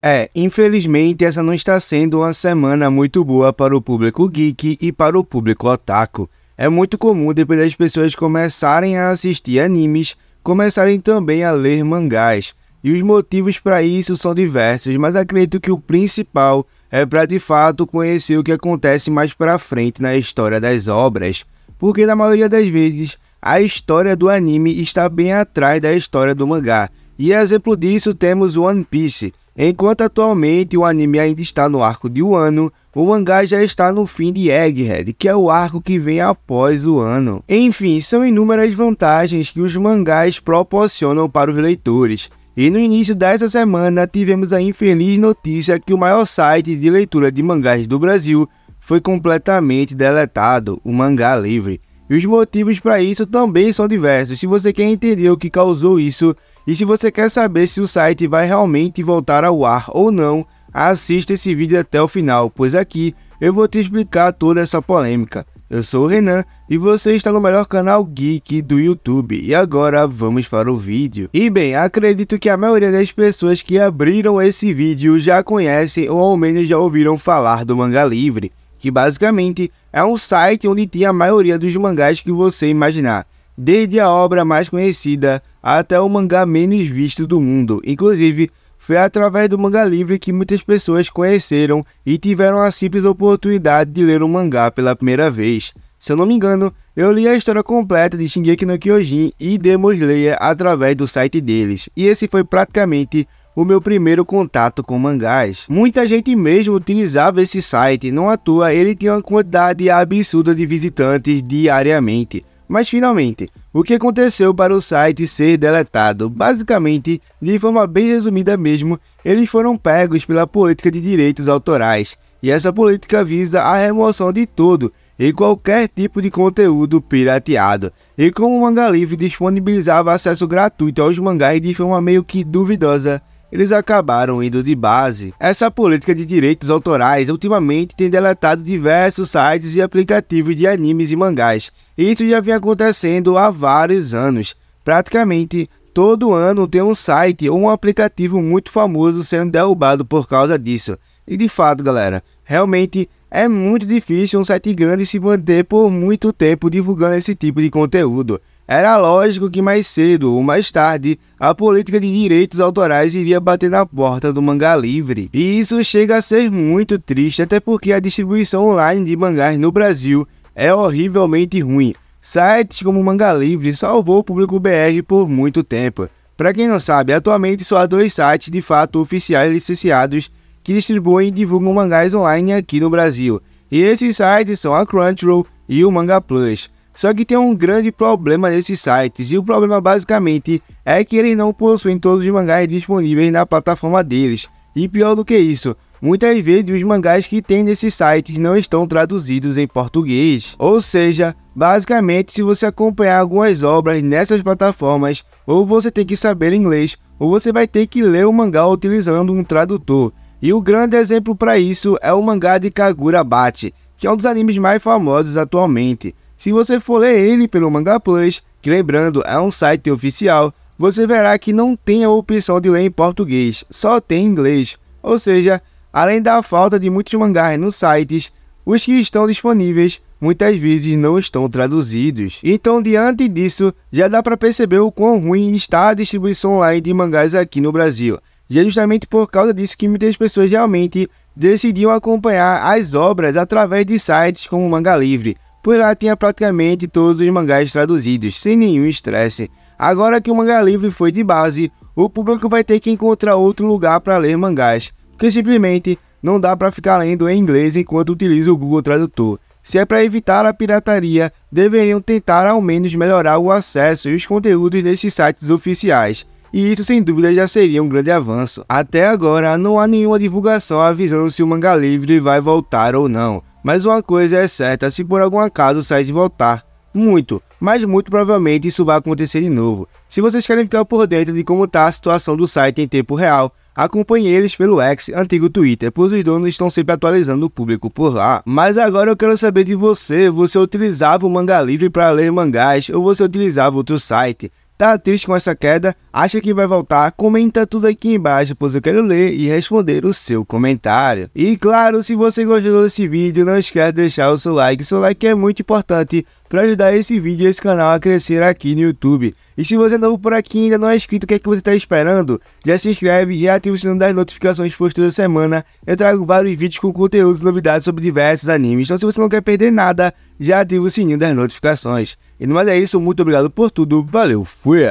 É, infelizmente essa não está sendo uma semana muito boa para o público geek e para o público otaku. É muito comum depois das pessoas começarem a assistir animes, começarem também a ler mangás. E os motivos para isso são diversos, mas acredito que o principal é para de fato conhecer o que acontece mais para frente na história das obras, porque na maioria das vezes a história do anime está bem atrás da história do mangá. E exemplo disso temos One Piece Enquanto atualmente o anime ainda está no arco de Wano, o mangá já está no fim de Egghead, que é o arco que vem após o ano. Enfim, são inúmeras vantagens que os mangás proporcionam para os leitores. E no início desta semana tivemos a infeliz notícia que o maior site de leitura de mangás do Brasil foi completamente deletado, o Mangá Livre. E os motivos para isso também são diversos. Se você quer entender o que causou isso e se você quer saber se o site vai realmente voltar ao ar ou não, assista esse vídeo até o final, pois aqui eu vou te explicar toda essa polêmica. Eu sou o Renan e você está no melhor canal geek do YouTube. E agora vamos para o vídeo. E bem, acredito que a maioria das pessoas que abriram esse vídeo já conhecem ou ao menos já ouviram falar do Manga Livre que basicamente é um site onde tem a maioria dos mangás que você imaginar, desde a obra mais conhecida até o mangá menos visto do mundo. Inclusive, foi através do manga livre que muitas pessoas conheceram e tiveram a simples oportunidade de ler um mangá pela primeira vez. Se eu não me engano, eu li a história completa de Shingeki no Kyojin e Demon Slayer através do site deles, e esse foi praticamente o meu primeiro contato com mangás. Muita gente mesmo utilizava esse site, não à toa ele tinha uma quantidade absurda de visitantes diariamente. Mas finalmente, o que aconteceu para o site ser deletado? Basicamente, de forma bem resumida mesmo, eles foram pegos pela política de direitos autorais e essa política visa a remoção de todo e qualquer tipo de conteúdo pirateado. E como o Manga Livre disponibilizava acesso gratuito aos mangás de forma meio que duvidosa, eles acabaram indo de base. Essa política de direitos autorais ultimamente tem deletado diversos sites e aplicativos de animes e mangás. E isso já vem acontecendo há vários anos. Praticamente todo ano tem um site ou um aplicativo muito famoso sendo derrubado por causa disso. E de fato, galera, realmente é muito difícil um site grande se manter por muito tempo divulgando esse tipo de conteúdo. Era lógico que mais cedo ou mais tarde a política de direitos autorais iria bater na porta do mangá livre. E isso chega a ser muito triste, até porque a distribuição online de mangás no Brasil é horrivelmente ruim. Sites como Manga Livre salvou o público BR por muito tempo. Para quem não sabe, atualmente só há dois sites de fato oficiais licenciados que distribuem e divulgam mangás online aqui no Brasil. E esses sites são a Crunchyroll e o Manga Plus. Só que tem um grande problema nesses sites, e o problema basicamente é que eles não possuem todos os mangás disponíveis na plataforma deles. E pior do que isso, muitas vezes os mangás que tem nesses sites não estão traduzidos em português. Ou seja, basicamente se você acompanhar algumas obras nessas plataformas, ou você tem que saber inglês, ou você vai ter que ler o mangá utilizando um tradutor. E o grande exemplo para isso é o mangá de Kagura Bate, que é um dos animes mais famosos atualmente. Se você for ler ele pelo Manga Plus, que lembrando é um site oficial, você verá que não tem a opção de ler em português, só tem em inglês. Ou seja, além da falta de muitos mangás nos sites, os que estão disponíveis muitas vezes não estão traduzidos. Então, diante disso, já dá para perceber o quão ruim está a distribuição online de mangás aqui no Brasil. E é justamente por causa disso que muitas pessoas realmente decidiam acompanhar as obras através de sites como Manga Livre, pois lá tinha praticamente todos os mangás traduzidos, sem nenhum estresse. Agora que o Manga Livre foi de base, o público vai ter que encontrar outro lugar para ler mangás, porque simplesmente não dá para ficar lendo em inglês enquanto utiliza o Google Tradutor. Se é para evitar a pirataria, deveriam tentar ao menos melhorar o acesso e os conteúdos desses sites oficiais. E isso sem dúvida já seria um grande avanço. Até agora não há nenhuma divulgação avisando se o manga livre vai voltar ou não. Mas uma coisa é certa, se por algum acaso o site voltar, muito, mas muito provavelmente isso vai acontecer de novo. Se vocês querem ficar por dentro de como está a situação do site em tempo real, acompanhe eles pelo X, antigo Twitter, pois os donos estão sempre atualizando o público por lá. Mas agora eu quero saber de você, você utilizava o Manga Livre para ler mangás ou você utilizava outro site? Tá triste com essa queda? Acha que vai voltar? Comenta tudo aqui embaixo, pois eu quero ler e responder o seu comentário. E claro, se você gostou desse vídeo, não esquece de deixar o seu like. Seu like é muito importante para ajudar esse vídeo e esse canal a crescer aqui no YouTube. E se você é novo por aqui e ainda não é inscrito, o que é que você está esperando? Já se inscreve e ativa o sininho das notificações, pois toda semana eu trago vários vídeos com conteúdos e novidades sobre diversos animes. Então se você não quer perder nada, já ativa o sininho das notificações. E não mais é isso, muito obrigado por tudo, valeu, fui!